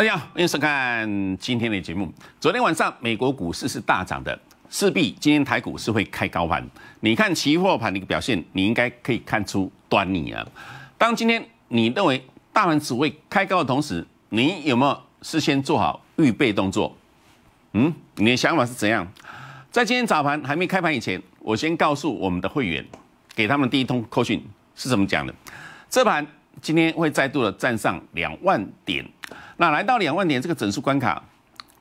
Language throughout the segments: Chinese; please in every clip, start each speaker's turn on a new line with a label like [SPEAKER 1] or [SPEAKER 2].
[SPEAKER 1] 大家好，欢迎收看今天的节目。昨天晚上美国股市是大涨的，势必今天台股是会开高盘。你看期货盘的一个表现，你应该可以看出端倪啊。当今天你认为大盘只会开高的同时，你有没有事先做好预备动作？嗯，你的想法是怎样？在今天早盘还没开盘以前，我先告诉我们的会员，给他们第一通 c 讯是怎么讲的。这盘今天会再度的站上两万点。那来到两万点这个整数关卡，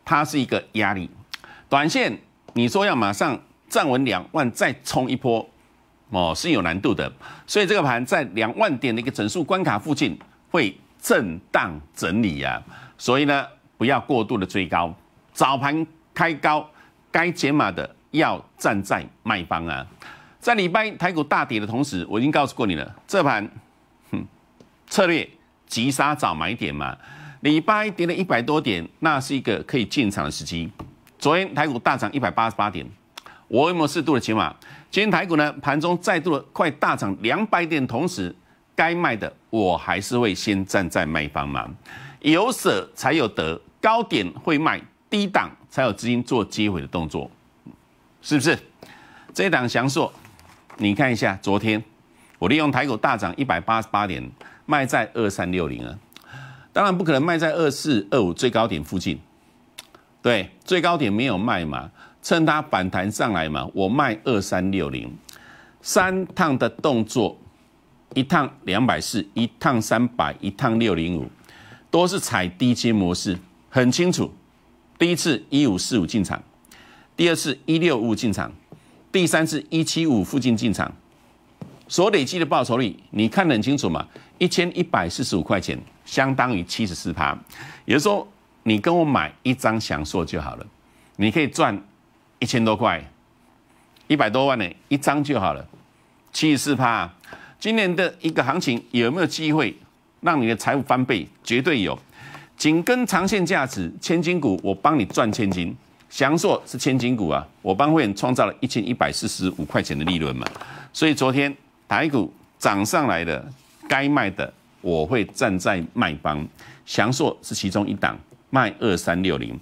[SPEAKER 1] 它是一个压力。短线你说要马上站稳两万再冲一波，哦是有难度的。所以这个盘在两万点的一个整数关卡附近会震荡整理呀。所以呢，不要过度的追高。早盘开高，该解码的要站在卖方啊。在礼拜台股大跌的同时，我已经告诉过你了，这盘哼策略急杀找买点嘛。礼拜跌了一百多点，那是一个可以进场的时机。昨天台股大涨一百八十八点，我有没适度的起码？今天台股呢盘中再度的快大涨两百点，同时该卖的我还是会先站在卖方嘛？有舍才有得，高点会卖，低档才有资金做接回的动作，是不是？这一档翔硕，你看一下，昨天我利用台股大涨一百八十八点，卖在二三六零了。当然不可能卖在二四二五最高点附近，对，最高点没有卖嘛，趁它反弹上来嘛，我卖二三六零，三趟的动作，一趟两百四，一趟三百，一趟六零五，都是踩低阶模式，很清楚，第一次一五四五进场，第二次一六五进场，第三次一七五附近进场，所累积的报酬率你看得很清楚嘛，一千一百四十五块钱。相当于七十四趴，也就是说，你跟我买一张翔硕就好了，你可以赚一千多块，一百多万呢，一张就好了，七十四趴。今年的一个行情有没有机会让你的财富翻倍？绝对有。紧跟长线价值千金股，我帮你赚千金。翔硕是千金股啊，我帮会员创造了一千一百四十五块钱的利润嘛。所以昨天台股涨上来的，该卖的。我会站在卖方，祥硕是其中一档卖二三六零，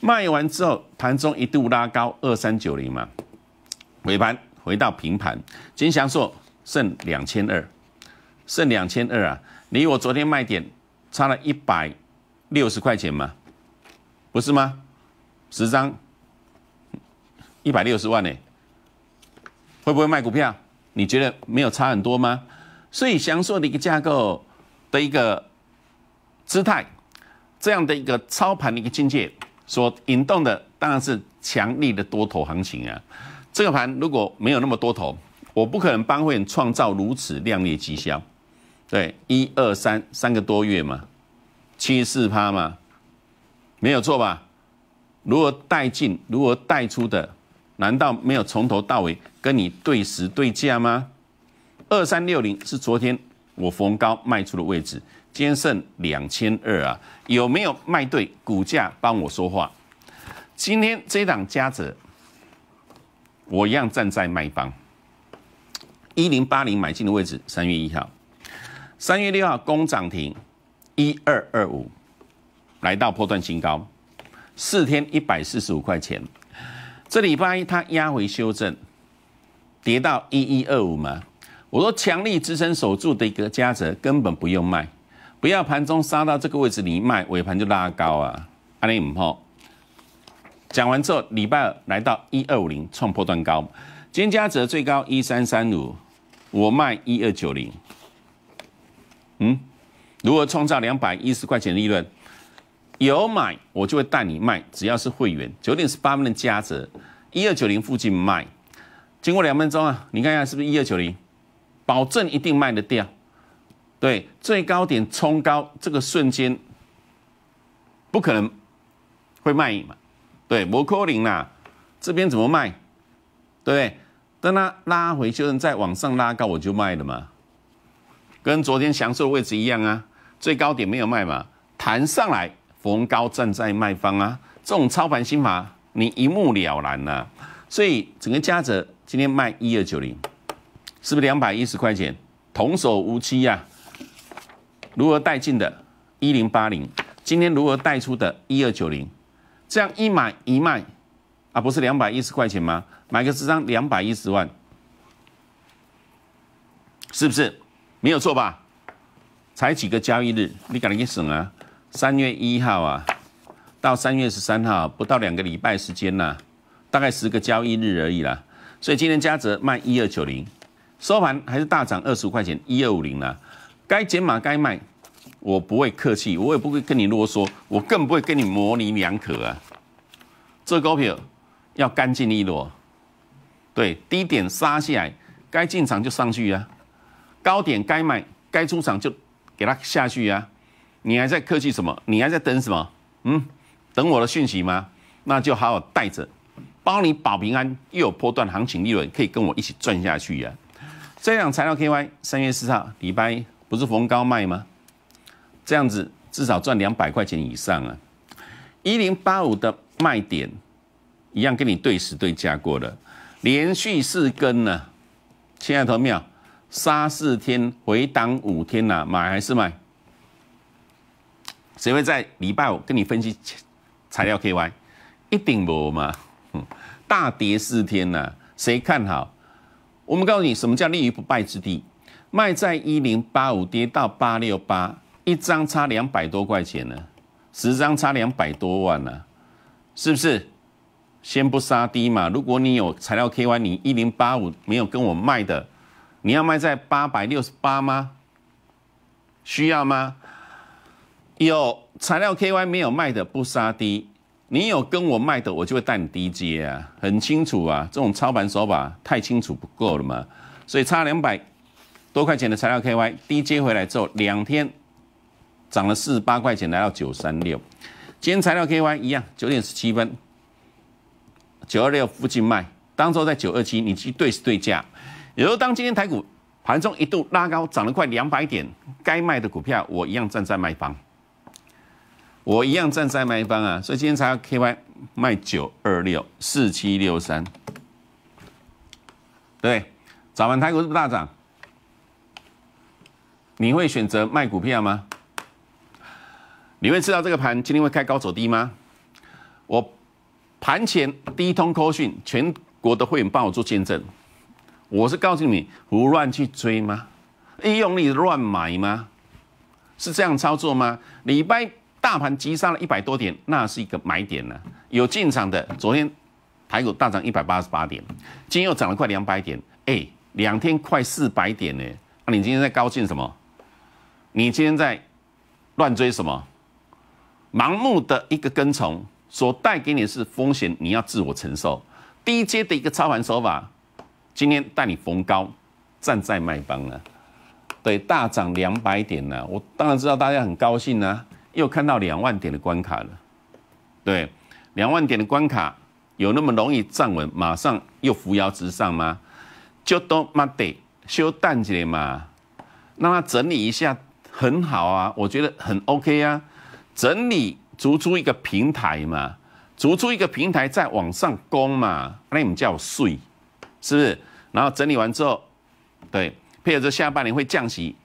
[SPEAKER 1] 卖完之后盘中一度拉高二三九零嘛，尾盘回到平盘，金祥硕剩两千二，剩两千二啊，离我昨天卖点差了一百六十块钱嘛，不是吗？十张一百六十万呢，会不会卖股票？你觉得没有差很多吗？所以祥硕的一个架构。的一个姿态，这样的一个操盘的一个境界，所引动的当然是强力的多头行情啊。这个盘如果没有那么多头，我不可能帮会创造如此亮丽绩效。对，一二三三个多月嘛，七四趴嘛，没有错吧？如何带进，如何带出的，难道没有从头到尾跟你对时对价吗？二三六零是昨天。我逢高卖出的位置，今天剩两千二啊，有没有卖对？股价帮我说话。今天这档加值，我一样站在卖方。一零八零买进的位置，三月一号，三月六号攻涨停，一二二五，来到破断新高，四天一百四十五块钱。这礼拜一它压回修正，跌到一一二五吗？我说强力支撑守住的一个加值根本不用卖，不要盘中杀到这个位置，你一卖尾盘就拉高啊！阿你五号讲完之后，礼拜二来到一二五零创破断高，今加值最高一三三五，我卖一二九零。嗯，如何创造两百一十块钱利润？有买我就会带你卖，只要是会员九点十八分的加值一二九零附近卖，经过两分钟啊，你看一下是不是一二九零？保证一定卖得掉，对最高点冲高这个瞬间，不可能会卖嘛？对，摩柯零呐，这边怎么卖？对等它拉回修正，再往上拉高我就卖了嘛。跟昨天享受的位置一样啊，最高点没有卖嘛，弹上来逢高站在卖方啊，这种操盘心法你一目了然呐。所以整个嘉泽今天卖一二九零。是不是两百一十块钱？童叟无欺呀。如何带进的？一零八零。今天如何带出的？一二九零。这样一买一卖，啊，不是两百一十块钱吗？买个十张两百一十万，是不是？没有错吧？才几个交易日，你敢跟省啊？三月一号啊，到三月十三号，不到两个礼拜时间呐，大概十个交易日而已啦。所以今天嘉泽卖一二九零。收盘还是大涨二十五块钱，一二五零了。该减码该卖，我不会客气，我也不会跟你啰嗦，我更不会跟你模棱两可啊。这股票要干净利落，对低点杀下来，该进场就上去呀。高点该卖，该出场就给它下去呀。你还在客气什么？你还在等什么？嗯，等我的讯息吗？那就好好带着，包你保平安，又有波段行情利润可以跟我一起赚下去呀。这样材料 KY 三月四号礼拜不是逢高卖吗？这样子至少赚两百块钱以上啊！一零八五的卖点一样跟你对时对价过了，连续四根呢，亲爱的朋友，杀四天回档五天呐，买还是卖？谁会在礼拜五跟你分析材料 KY？一定不嘛！大跌四天呐，谁看好？我们告诉你什么叫立于不败之地，卖在一零八五跌到八六八，一张差两百多块钱呢，十张差两百多万呢，是不是？先不杀低嘛。如果你有材料 KY，你一零八五没有跟我卖的，你要卖在八百六十八吗？需要吗？有材料 KY 没有卖的，不杀低。你有跟我卖的，我就会带你低 j 啊，很清楚啊，这种操盘手法太清楚不够了嘛，所以差两百多块钱的材料 KY 低 j 回来之后，两天涨了四十八块钱，来到九三六。今天材料 KY 一样，九点十七分，九二六附近卖，当时候在九二七，你去对是对价。有时候当今天台股盘中一度拉高，涨了快两百点，该卖的股票我一样站在卖方。我一样站在卖方啊，所以今天才要 KY 卖九二六四七六三。对，早盘台股是不是大涨？你会选择卖股票吗？你会知道这个盘今天会开高走低吗？我盘前第一通 call 讯，全国的会员帮我做见证。我是告诉你胡乱去追吗？利用力乱买吗？是这样操作吗？礼拜。大盘急杀了一百多点，那是一个买点呢。有进场的，昨天台股大涨一百八十八点，今又涨了快两百点，哎，两天快四百点呢。那你今天在高兴什么？你今天在乱追什么？盲目的一个跟从，所带给你是风险，你要自我承受。低阶的一个操盘手法，今天带你逢高站在卖方啊，对，大涨两百点呢。我当然知道大家很高兴啊。又看到两万点的关卡了，对，两万点的关卡有那么容易站稳？马上又扶摇直上吗？就都妈得修淡季嘛，让它整理一下，很好啊，我觉得很 OK 啊，整理逐出一个平台嘛，逐出一个平台再往上攻嘛，那叫睡，是不是？然后整理完之后，对，配合着下半年会降息，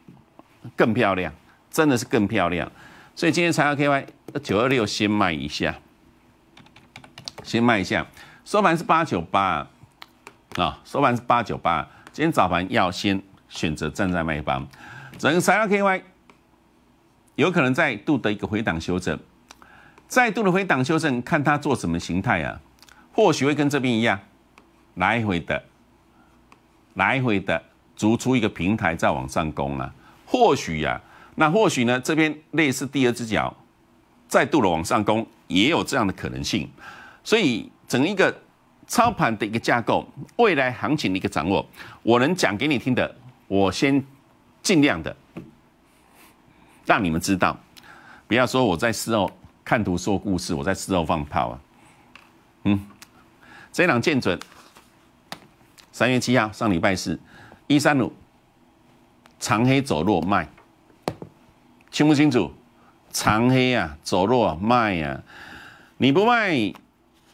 [SPEAKER 1] 更漂亮，真的是更漂亮。所以今天才料 K Y 九二六先卖一下，先卖一下，收盘是八九八啊，收盘是八九八。今天早盘要先选择站在卖方，整个材料 K Y 有可能再度的一个回档修正，再度的回档修正，看它做什么形态啊？或许会跟这边一样，来回的，来回的逐出一个平台再往上攻啊？或许呀？那或许呢？这边类似第二只脚，再度的往上攻，也有这样的可能性。所以，整一个操盘的一个架构，未来行情的一个掌握，我能讲给你听的，我先尽量的让你们知道。不要说我在事后看图说故事，我在事后放炮啊。嗯，这档见准三月七号上礼拜四一三五长黑走弱卖。清不清楚？长黑啊，走弱卖啊！你不卖，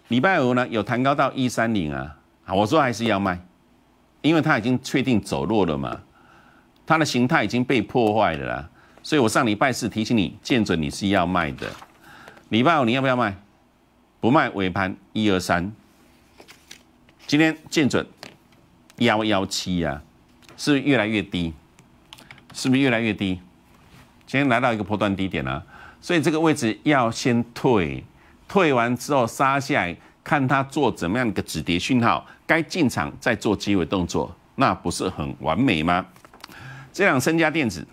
[SPEAKER 1] 礼拜五呢？有弹高到一三零啊！我说还是要卖，因为它已经确定走弱了嘛，它的形态已经被破坏了啦。所以我上礼拜四提醒你见准，你是要卖的。礼拜五你要不要卖？不卖尾盘一二三。今天见准幺幺七呀，是越来越低，是不是越来越低？先来到一个破段低点啊，所以这个位置要先退，退完之后杀下来看它做怎么样一个止跌讯号，该进场再做机会动作，那不是很完美吗？这两三家电子，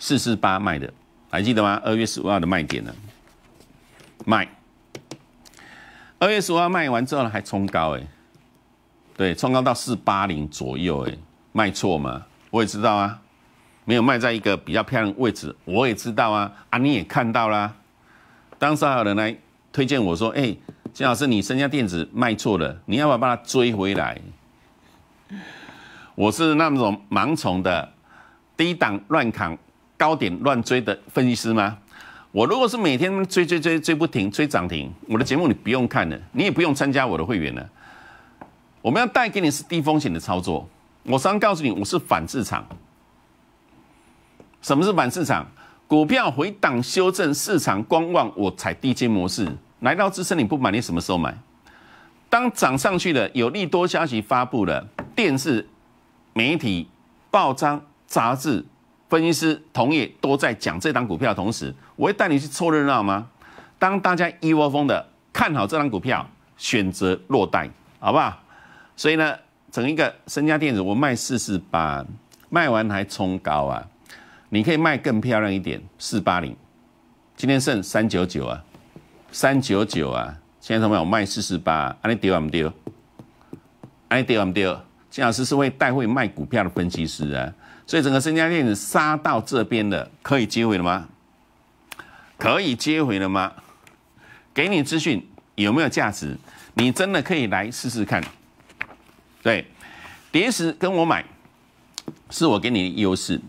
[SPEAKER 1] 四四八卖的，还记得吗？二月十五号的卖点呢？卖，二月十五号卖完之后呢，还冲高哎，对，冲高到四八零左右哎，卖错吗？我也知道啊。没有卖在一个比较漂亮的位置，我也知道啊，啊你也看到啦。当时还有人来推荐我说，哎，金老师你身家电子卖错了，你要不要把它追回来？我是那种盲从的低档乱扛，高点乱追的分析师吗？我如果是每天追追追追不停追涨停，我的节目你不用看了，你也不用参加我的会员了。我们要带给你是低风险的操作，我常常告诉你，我是反市场。什么是满市场股票回档修正市场观望，我踩低阶模式来到支撑你不买，你什么时候买？当涨上去了，有利多消息发布了，电视媒体报章杂志分析师同业都在讲这档股票同时，我会带你去凑热闹吗？当大家一窝蜂的看好这档股票，选择落袋，好不好？所以呢，整一个身家电子我卖四四八，卖完还冲高啊。你可以卖更漂亮一点，四八零，今天剩三九九啊，三九九啊，现在有没有卖四四八啊你丢啊，我啊，你 e 啊，l i 金老师是会带会卖股票的分析师啊，所以整个身家链子杀到这边的，可以接回了吗？可以接回了吗？给你资讯有没有价值？你真的可以来试试看，对，跌时跟我买，是我给你的优势。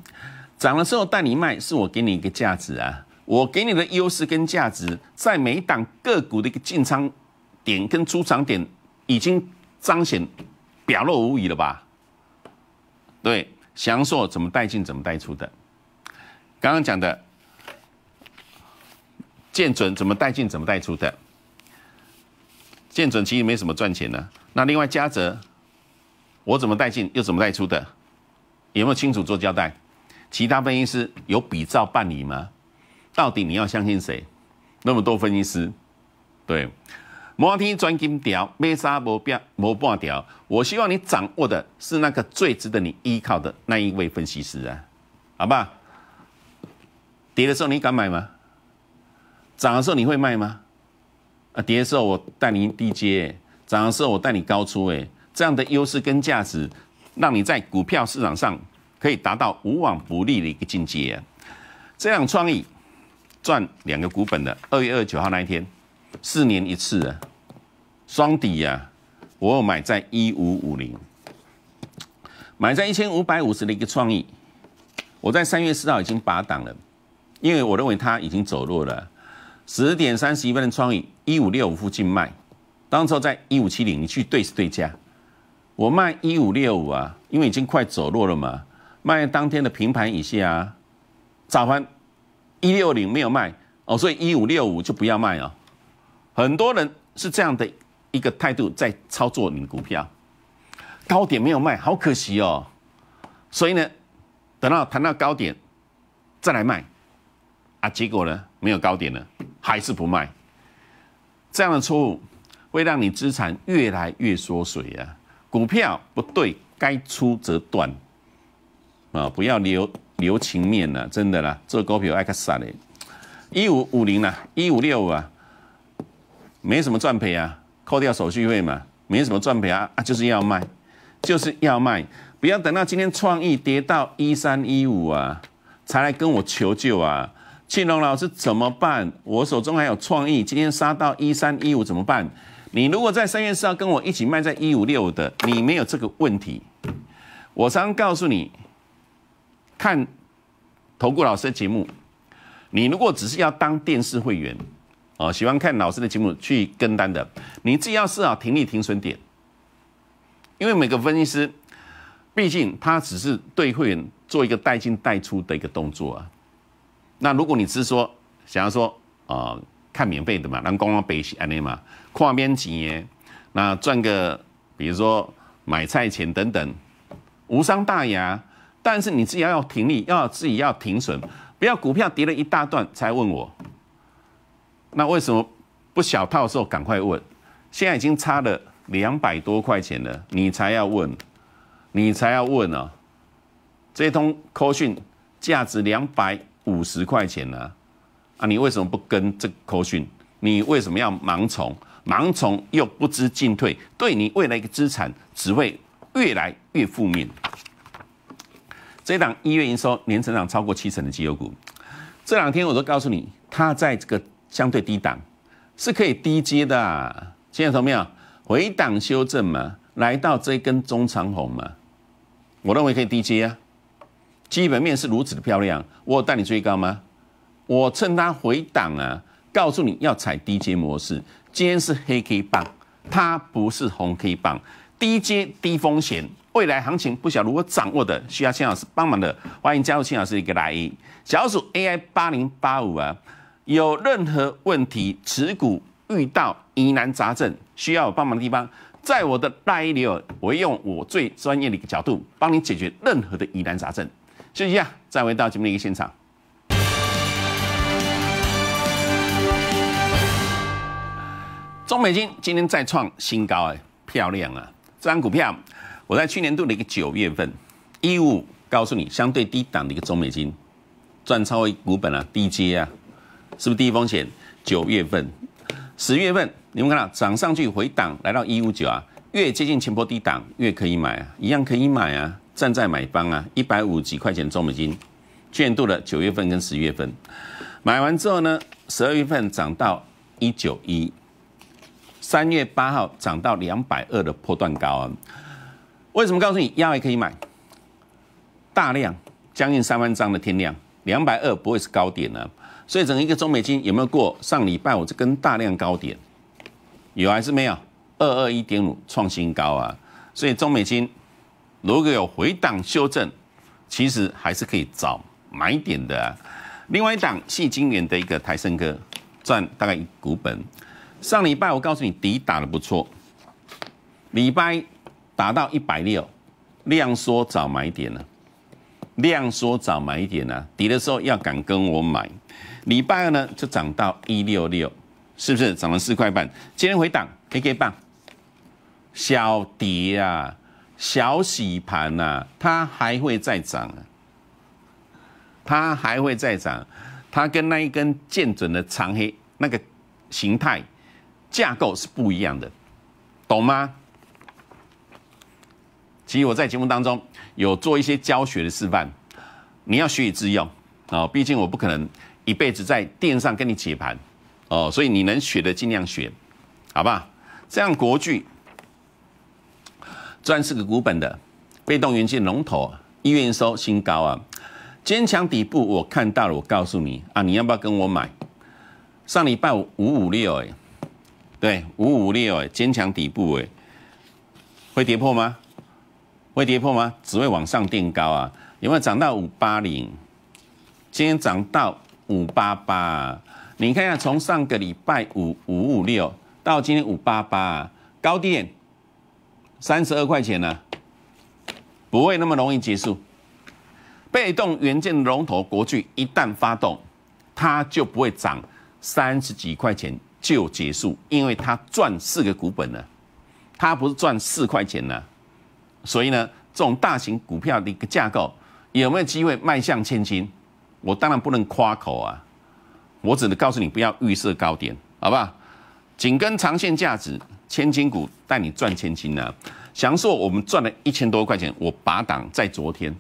[SPEAKER 1] 涨了之后带你卖，是我给你一个价值啊！我给你的优势跟价值，在每一档个股的一个进仓点跟出场点，已经彰显表露无遗了吧？对，翔硕怎么带进怎么带出的？刚刚讲的建准怎么带进怎么带出的？建准其实没什么赚钱呢。那另外嘉泽，我怎么带进又怎么带出的？有没有清楚做交代？其他分析师有比照办理吗？到底你要相信谁？那么多分析师，对，摩天专金条，没杀目标磨半条。我希望你掌握的是那个最值得你依靠的那一位分析师啊，好不好？跌的时候你敢买吗？涨的时候你会卖吗？啊，跌的时候我带你低接，涨的时候我带你高出，哎，这样的优势跟价值，让你在股票市场上。可以达到无往不利的一个境界。这样创意赚两个股本的。二月二十九号那一天，四年一次啊，双底呀，我买在一五五零，买在一千五百五十的一个创意。我在三月四号已经拔档了，因为我认为它已经走弱了。十点三十一分的创意，一五六五附近卖，当初在一五七零，你去对是对价。我卖一五六五啊，因为已经快走弱了嘛。卖当天的平盘以下，早盘一六零没有卖哦，所以一五六五就不要卖哦。很多人是这样的一个态度在操作你的股票，高点没有卖，好可惜哦。所以呢，等到谈到高点再来卖啊，结果呢没有高点了，还是不卖。这样的错误会让你资产越来越缩水呀。股票不对，该出则断。啊，不要留留情面了，真的啦，做狗屁爱割痧嘞。一五五零啦，一五六五啊，没什么赚赔啊，扣掉手续费嘛，没什么赚赔啊啊，就是要卖，就是要卖，不要等到今天创意跌到一三一五啊，才来跟我求救啊，庆隆老师怎么办？我手中还有创意，今天杀到一三一五怎么办？你如果在三月四号跟我一起卖在一五六五的，你没有这个问题。我常告诉你。看投顾老师的节目，你如果只是要当电视会员，哦，喜欢看老师的节目去跟单的，你只要设好停利停损点，因为每个分析师，毕竟他只是对会员做一个带进带出的一个动作啊。那如果你是说想要说啊，看免费的嘛，让国王背起安利嘛，跨边经营，那赚个比如说买菜钱等等，无伤大雅。但是你自己要停利，要自己要停损，不要股票跌了一大段才问我。那为什么不小套的时候赶快问？现在已经差了两百多块钱了，你才要问？你才要问呢？这通科讯价值两百五十块钱呢？啊，你为什么不跟这科讯？你为什么要盲从？盲从又不知进退，对你未来一个资产只会越来越负面。这档一月营收年成长超过七成的机油股，这两天我都告诉你，它在这个相对低档是可以低阶的。现在看到没有？回档修正嘛，来到这根中长红嘛，我认为可以低阶啊。基本面是如此的漂亮，我带你追高吗？我趁它回档啊，告诉你要踩低阶模式。今天是黑 K 棒，它不是红 K 棒，低阶低风险。未来行情不晓如何掌握的，需要秦老师帮忙的，欢迎加入秦老师一个大一小组 A I 八零八五啊。有任何问题，持股遇到疑难杂症需要我帮忙的地方，在我的大一里，我用我最专业的一角度帮你解决任何的疑难杂症。休息一下，再回到节目的一个现场。中美金今天再创新高哎，漂亮啊！这张股票。我在去年度的一个九月份，一五告诉你相对低档的一个中美金，赚超额股本啊，低阶啊，是不是低风险？九月份、十月份，你们看啊，涨上去回档来到一五九啊，越接近前波低档越可以买啊，一样可以买啊，站在买方啊，一百五几块钱中美金，券度的九月份跟十月份，买完之后呢，十二月份涨到一九一，三月八号涨到两百二的破断高啊。为什么告诉你要还可以买？大量将近三万张的天量，两百二不会是高点呢？所以整个一个中美金有没有过上礼拜我这根大量高点？有还是没有？二二一点五创新高啊！所以中美金如果有回档修正，其实还是可以找买点的。另外一档是今年的一个台生哥赚大概一股本。上礼拜我告诉你底打的不错，礼拜。达到一百六，量缩早买点呢，量缩早买点呢，跌的时候要敢跟我买。礼拜二呢就涨到一六六，是不是涨了四块半？今天回档，K K 棒，小跌啊，小洗盘呐，它还会再涨啊，它还会再涨。它跟那一根见准的长黑那个形态架构是不一样的，懂吗？其实我在节目当中有做一些教学的示范，你要学以致用啊！毕竟我不可能一辈子在电上跟你解盘哦，所以你能学的尽量学，好不好？这样国巨专是个股本的被动元件龙头，一月营收新高啊！坚强底部我看到了，我告诉你啊，你要不要跟我买？上礼拜五五六哎，对，五五六哎，坚强底部哎，会跌破吗？会跌破吗？只会往上垫高啊！有没有涨到五八零？今天涨到五八八，你看一下，从上个礼拜五五五六到今天五八八，高低点三十二块钱呢，不会那么容易结束。被动元件龙头国巨一旦发动，它就不会涨三十几块钱就结束，因为它赚四个股本啊，它不是赚四块钱呢。所以呢，这种大型股票的一个架构有没有机会迈向千金？我当然不能夸口啊，我只能告诉你不要预设高点，好吧？紧跟长线价值，千金股带你赚千金啊！翔硕，我们赚了一千多块钱，我把档在昨天，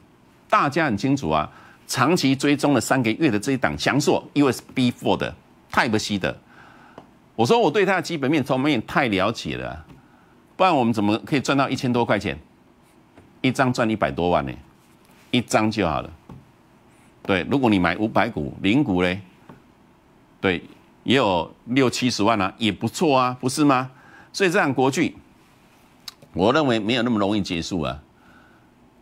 [SPEAKER 1] 大家很清楚啊，长期追踪了三个月的这一档翔硕 u s b Four 的泰 e C 的，我说我对它的基本面基没面太了解了，不然我们怎么可以赚到一千多块钱？一张赚一百多万呢，一张就好了。对，如果你买五百股，零股嘞，对，也有六七十万啊，也不错啊，不是吗？所以这样国巨，我认为没有那么容易结束啊。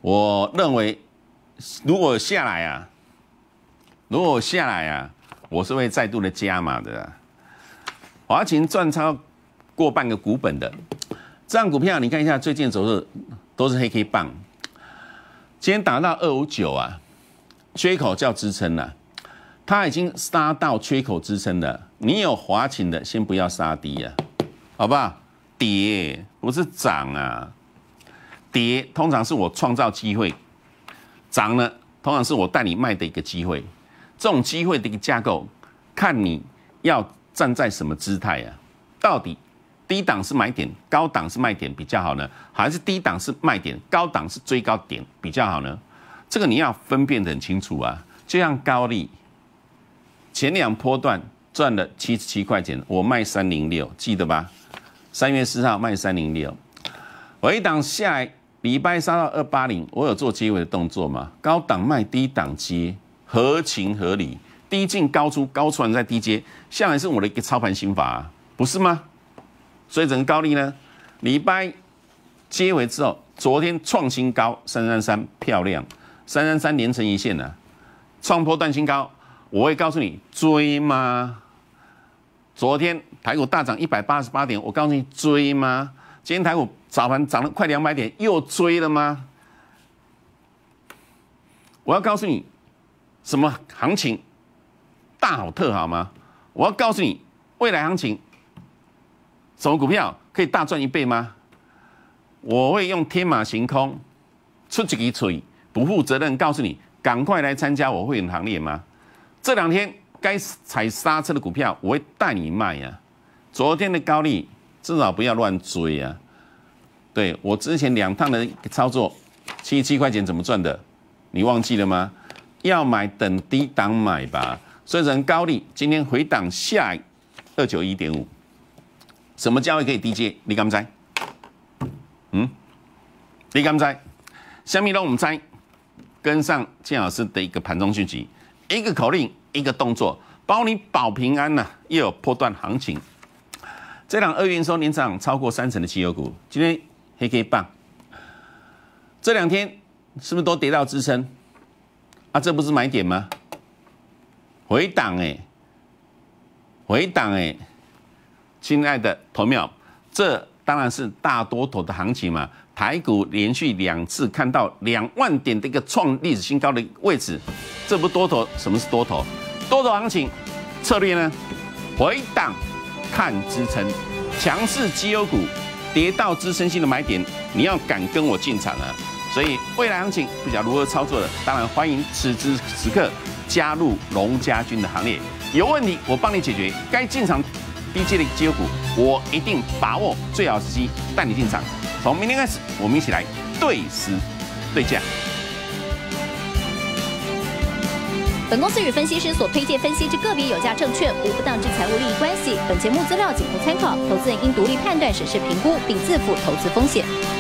[SPEAKER 1] 我认为如果下来啊，如果下来啊，我是会再度的加码的。华勤赚超过半个股本的这样股票，你看一下最近走势。都是黑 K 棒，今天打到二五九啊，缺口叫支撑了，它已经杀到缺口支撑了。你有滑情的，先不要杀跌啊，好不好？跌不是涨啊，跌通常是我创造机会，涨呢，通常是我带你卖的一个机会。这种机会的一个架构，看你要站在什么姿态啊？到底。低档是买点，高档是卖点比较好呢？还是低档是卖点，高档是追高点比较好呢？这个你要分辨的很清楚啊！就像高丽前两波段赚了七十七块钱，我卖三零六，记得吧？三月四号卖三零六，一档下来，礼拜三到二八零，我有做接尾的动作嘛？高档卖低档接，合情合理。低进高出，高出再低接，向来是我的一个操盘心法，啊，不是吗？所以整个高丽呢，礼拜接回之后，昨天创新高三三三漂亮，三三三连成一线啊，创破断新高，我会告诉你追吗？昨天台股大涨一百八十八点，我告诉你追吗？今天台股早盘涨了快两百点，又追了吗？我要告诉你，什么行情大好特好吗？我要告诉你未来行情。什么股票可以大赚一倍吗？我会用天马行空，出一个嘴，不负责任告诉你，赶快来参加我会员行列吗？这两天该踩刹车的股票，我会带你卖啊。昨天的高利，至少不要乱追啊。对我之前两趟的操作，七七块钱怎么赚的？你忘记了吗？要买等低档买吧。虽然高利今天回档下二九一点五。什么价位可以低接？你敢猜？嗯，你敢猜？下面让我们猜，跟上建老师的一个盘中讯集，一个口令，一个动作，包你保平安呐！又有破断行情，这两二月收年涨超过三成的汽油股，今天黑 K 棒，这两天是不是都跌到支撑？啊，这不是买点吗？回档哎，回档哎。亲爱的投秒，这当然是大多头的行情嘛！台股连续两次看到两万点的一个创历史新高的位置，这不多头？什么是多头？多头行情策略呢？回档看支撑，强势绩优股跌到支撑性的买点，你要敢跟我进场啊！所以未来行情不晓得如何操作的，当然欢迎此此刻加入龙家军的行列，有问题我帮你解决，该进场。低利的机会股，我一定把握最好时机带你进场。从明天开始，我们一起来对时对价。本公司与分析师所推荐分析之个别有价证券无不当之财务利益关系。本节目资料仅供参考，投资人应独立判断、审视评估，并自负投资风险。